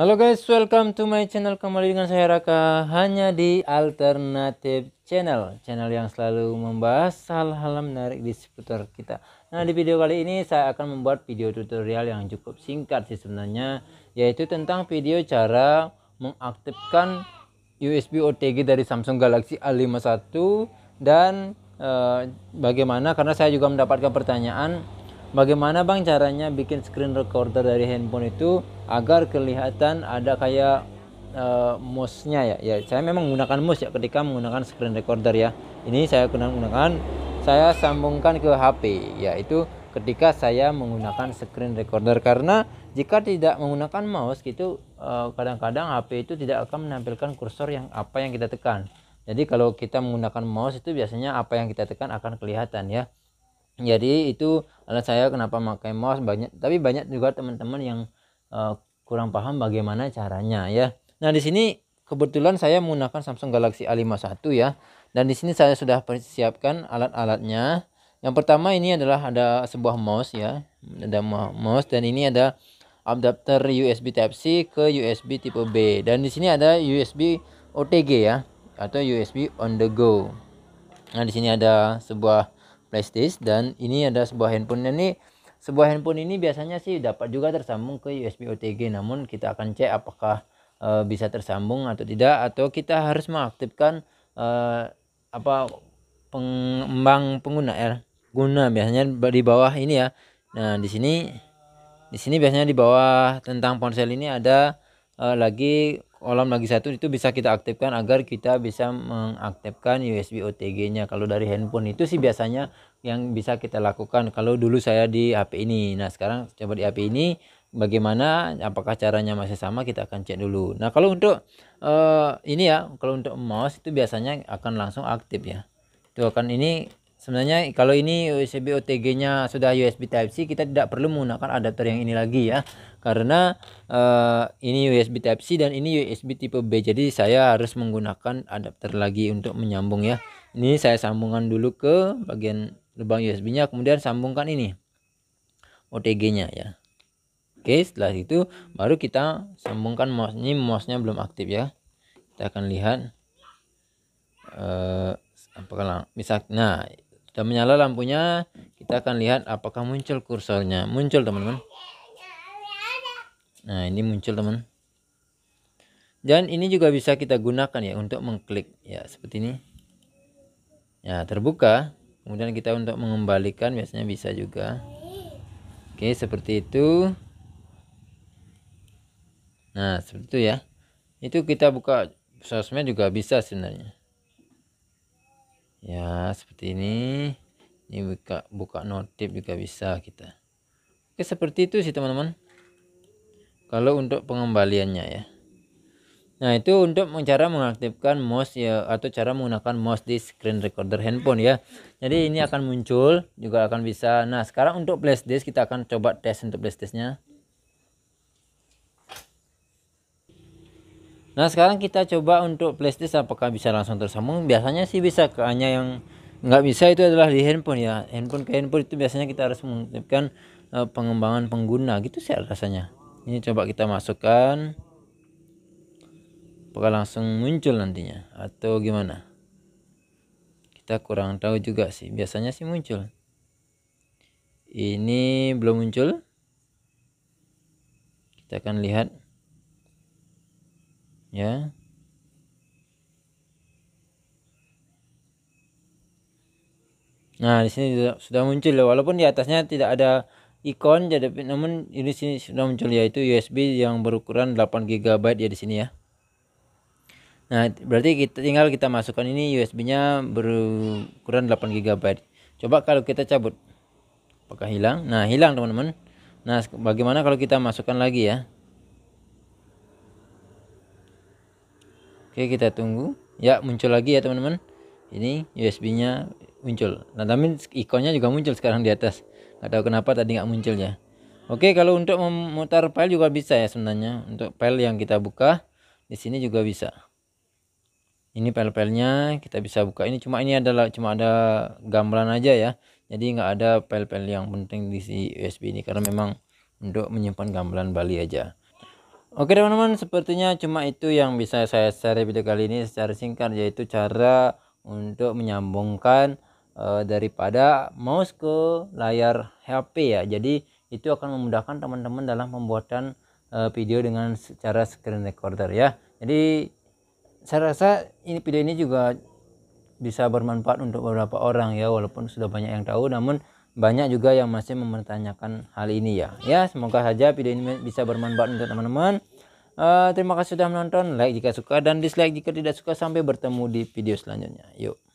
Halo guys, welcome to my channel kembali dengan saya Raka hanya di Alternative Channel, channel yang selalu membahas hal-hal menarik di seputar kita. Nah, di video kali ini saya akan membuat video tutorial yang cukup singkat sih sebenarnya, yaitu tentang video cara mengaktifkan USB OTG dari Samsung Galaxy A51 dan e, bagaimana karena saya juga mendapatkan pertanyaan bagaimana bang caranya bikin screen recorder dari handphone itu agar kelihatan ada kayak uh, mouse-nya ya ya saya memang menggunakan mouse ya ketika menggunakan screen recorder ya ini saya gunakan saya sambungkan ke HP yaitu ketika saya menggunakan screen recorder karena jika tidak menggunakan mouse itu eh, kadang-kadang HP itu tidak akan menampilkan kursor yang apa yang kita tekan jadi kalau kita menggunakan mouse itu biasanya apa yang kita tekan akan kelihatan ya jadi itu alat saya kenapa pakai mouse banyak tapi banyak juga teman-teman yang uh, kurang paham bagaimana caranya ya nah di sini kebetulan saya menggunakan Samsung Galaxy A51 ya dan di sini saya sudah persiapkan alat-alatnya yang pertama ini adalah ada sebuah mouse ya ada mouse dan ini ada adapter USB Type C ke USB tipe B dan di sini ada USB OTG ya atau USB on the go nah di sini ada sebuah flashdisk dan ini ada sebuah handphone ini sebuah handphone ini biasanya sih dapat juga tersambung ke USB OTG namun kita akan cek apakah e, bisa tersambung atau tidak atau kita harus mengaktifkan e, apa pengembang pengguna ya guna biasanya di bawah ini ya nah di sini di sini biasanya di bawah tentang ponsel ini ada e, lagi olam lagi satu itu bisa kita aktifkan agar kita bisa mengaktifkan USB OTG-nya. Kalau dari handphone itu sih biasanya yang bisa kita lakukan. Kalau dulu saya di HP ini. Nah, sekarang coba di HP ini bagaimana apakah caranya masih sama kita akan cek dulu. Nah, kalau untuk uh, ini ya, kalau untuk mouse itu biasanya akan langsung aktif ya. Itu akan ini sebenarnya kalau ini USB OTG nya sudah USB Type-C kita tidak perlu menggunakan adaptor yang ini lagi ya karena uh, ini USB Type-C dan ini USB tipe B jadi saya harus menggunakan adaptor lagi untuk menyambung ya ini saya sambungkan dulu ke bagian lubang USB nya kemudian sambungkan ini OTG nya ya Oke setelah itu baru kita sambungkan mouse ini mouse nya belum aktif ya kita akan lihat uh, eh, apakah misalnya nah kita menyala lampunya, kita akan lihat apakah muncul kursornya. Muncul teman-teman. Nah ini muncul teman. Dan ini juga bisa kita gunakan ya untuk mengklik ya seperti ini. Ya terbuka. Kemudian kita untuk mengembalikan biasanya bisa juga. Oke seperti itu. Nah seperti itu ya. Itu kita buka sosmed juga bisa sebenarnya ya seperti ini ini buka buka notif juga bisa kita oke seperti itu sih teman-teman kalau untuk pengembaliannya ya nah itu untuk cara mengaktifkan mouse ya atau cara menggunakan mouse di screen recorder handphone ya jadi ini akan muncul juga akan bisa nah sekarang untuk flash disk kita akan coba tes untuk flash disknya Nah sekarang kita coba untuk playlist apakah bisa langsung tersambung? Biasanya sih bisa, hanya yang nggak bisa itu adalah di handphone ya. Handphone ke handphone itu biasanya kita harus mengaktifkan uh, eh, pengembangan pengguna gitu sih rasanya. Ini coba kita masukkan, apakah langsung muncul nantinya atau gimana? Kita kurang tahu juga sih. Biasanya sih muncul. Ini belum muncul. Kita akan lihat ya nah di sini sudah, muncul muncul walaupun di atasnya tidak ada ikon jadi namun ini sini sudah muncul yaitu USB yang berukuran 8 GB ya di sini ya Nah, berarti kita tinggal kita masukkan ini USB-nya berukuran 8 GB. Coba kalau kita cabut. Apakah hilang? Nah, hilang teman-teman. Nah, bagaimana kalau kita masukkan lagi ya? Oke kita tunggu ya muncul lagi ya teman-teman ini USB nya muncul nah tapi ikonnya juga muncul sekarang di atas nggak tahu kenapa tadi nggak muncul ya Oke kalau untuk memutar file juga bisa ya sebenarnya untuk file yang kita buka di sini juga bisa ini file-filenya kita bisa buka ini cuma ini adalah cuma ada gambaran aja ya jadi nggak ada file-file yang penting di si USB ini karena memang untuk menyimpan gambaran Bali aja Oke teman-teman sepertinya cuma itu yang bisa saya share video kali ini secara singkat yaitu cara untuk menyambungkan e, daripada mouse ke layar HP ya jadi itu akan memudahkan teman-teman dalam pembuatan e, video dengan secara screen recorder ya jadi saya rasa ini video ini juga bisa bermanfaat untuk beberapa orang ya walaupun sudah banyak yang tahu namun banyak juga yang masih mempertanyakan hal ini ya. Ya, semoga saja video ini bisa bermanfaat untuk teman-teman. Uh, terima kasih sudah menonton. Like jika suka dan dislike jika tidak suka. Sampai bertemu di video selanjutnya. Yuk.